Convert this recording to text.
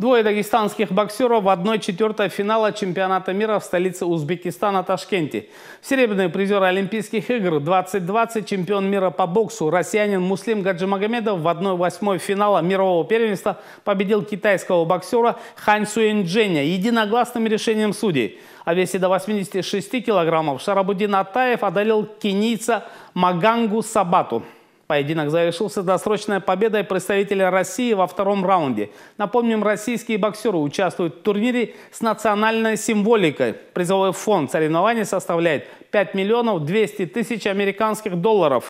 Двое дагестанских боксеров в 1-4 финала чемпионата мира в столице Узбекистана Ташкенте. Серебряный призер Олимпийских игр 2020, чемпион мира по боксу, россиянин Муслим Гаджимагомедов в 1-8 финала мирового первенства победил китайского боксера Хань Суэндженя единогласным решением судей. О весе до 86 килограммов Шарабудин Атаев одолел кенийца Магангу Сабату. Поединок завершился досрочной победой представителя России во втором раунде. Напомним, российские боксеры участвуют в турнире с национальной символикой. Призовой фонд соревнований составляет 5 миллионов 200 тысяч американских долларов.